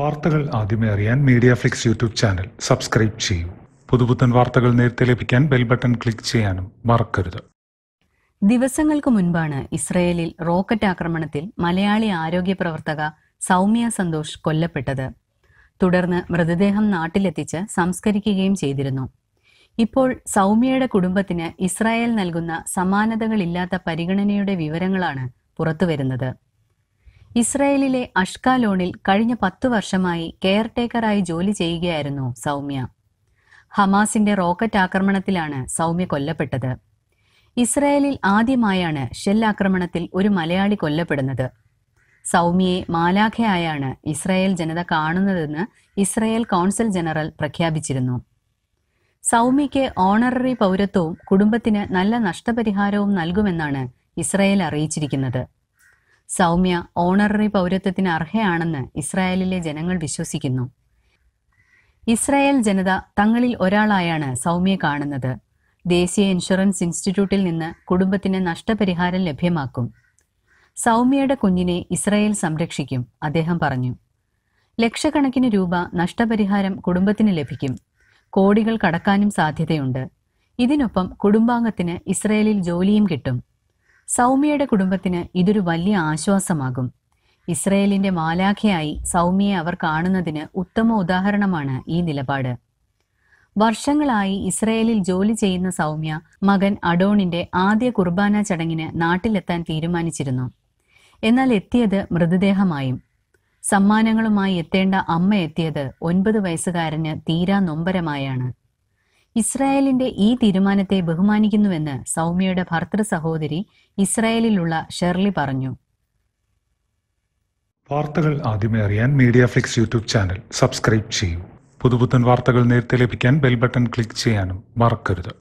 വാർത്തകൾ ആദ്യമേ അറിയാൻ Media Flix YouTube channel subscribe ചെയ്യൂ പുതുപുത്തൻ വാർത്തകൾ നേരത്തെ ലഭിക്കാൻ ബെൽ ബട്ടൺ ക്ലിക്ക് ചെയ്യാനും മറക്കരുത് ദിവസങ്ങൾക്ക് മുൻപാണ് ഇസ്രയേലിൽ റോക്കറ്റ് ആക്രമണത്തിൽ മലയാളി ആരോഗ്യ പ്രവർത്തക സൗമ്യ സന്തോഷ് കൊല്ലപ്പെട്ടത് തുടർന്ന് മൃതദേഹം നാട്ടിലെത്തിച്ച് സംസ്കരിക്കുകയും ചെയ്തിരുന്നു ഇപ്പോൾ സൗമ്യയുടെ കുടുംബത്തിന് ഇസ്രായേൽ നൽകുന്ന സമാനതകളില്ലാത്ത പരിഗണനയുടെ വിവരങ്ങളാണ് പുറത്തുവരുന്നത് ഇസ്രയേലിലെ അഷ്കാലോണിൽ കഴിഞ്ഞ പത്തു വർഷമായി കെയർടേക്കറായി ജോലി ചെയ്യുകയായിരുന്നു സൗമ്യ ഹമാസിന്റെ റോക്കറ്റ് ആക്രമണത്തിലാണ് സൗമ്യ കൊല്ലപ്പെട്ടത് ഇസ്രായേലിൽ ആദ്യമായാണ് ഷെല്ലാക്രമണത്തിൽ ഒരു മലയാളി കൊല്ലപ്പെടുന്നത് സൗമ്യയെ മാലാഖയായാണ് ഇസ്രായേൽ ജനത കാണുന്നതെന്ന് ഇസ്രായേൽ കൗൺസിൽ ജനറൽ പ്രഖ്യാപിച്ചിരുന്നു സൗമ്യയ്ക്ക് ഓണററി പൗരത്വവും കുടുംബത്തിന് നല്ല നഷ്ടപരിഹാരവും നൽകുമെന്നാണ് ഇസ്രായേൽ അറിയിച്ചിരിക്കുന്നത് സൗമ്യ ഓണററി പൗരത്വത്തിന് അർഹയാണെന്ന് ഇസ്രായേലിലെ ജനങ്ങൾ വിശ്വസിക്കുന്നു ഇസ്രായേൽ ജനത തങ്ങളിൽ ഒരാളായാണ് സൗമ്യ കാണുന്നത് ദേശീയ ഇൻഷുറൻസ് ഇൻസ്റ്റിറ്റ്യൂട്ടിൽ നിന്ന് കുടുംബത്തിന് നഷ്ടപരിഹാരം ലഭ്യമാക്കും സൗമ്യയുടെ കുഞ്ഞിനെ ഇസ്രായേൽ സംരക്ഷിക്കും അദ്ദേഹം പറഞ്ഞു ലക്ഷക്കണക്കിന് രൂപ നഷ്ടപരിഹാരം കുടുംബത്തിന് ലഭിക്കും കോടികൾ കടക്കാനും സാധ്യതയുണ്ട് ഇതിനൊപ്പം കുടുംബാംഗത്തിന് ഇസ്രയേലിൽ ജോലിയും കിട്ടും സൗമ്യയുടെ കുടുംബത്തിന് ഇതൊരു വലിയ ആശ്വാസമാകും ഇസ്രയേലിന്റെ മാലാഖയായി സൗമ്യയെ അവർ കാണുന്നതിന് ഉത്തമ ഉദാഹരണമാണ് ഈ നിലപാട് വർഷങ്ങളായി ഇസ്രയേലിൽ ജോലി ചെയ്യുന്ന സൗമ്യ മകൻ അഡോണിന്റെ ആദ്യ കുർബാന ചടങ്ങിന് നാട്ടിലെത്താൻ തീരുമാനിച്ചിരുന്നു എന്നാൽ എത്തിയത് മൃതദേഹമായും സമ്മാനങ്ങളുമായി എത്തേണ്ട അമ്മ എത്തിയത് ഒൻപത് വയസ്സുകാരന് തീരാ നൊമ്പരമായാണ് ഇസ്രായേലിന്റെ ഈ തീരുമാനത്തെ ബഹുമാനിക്കുന്നുവെന്ന് സൗമ്യയുടെ ഭർത്തൃ സഹോദരി ഇസ്രായേലിലുള്ള ഷെർലി പറഞ്ഞു വാർത്തകൾ ആദ്യമേ അറിയാൻ Media Flix YouTube channel subscribe ചെയ്യൂ പുതുപുത്തൻ വാർത്തകൾ നേരത്തെ ലഭിക്കാൻ ബെൽ ബട്ടൺ ക്ലിക്ക് ചെയ്യാനും മറക്കരുത്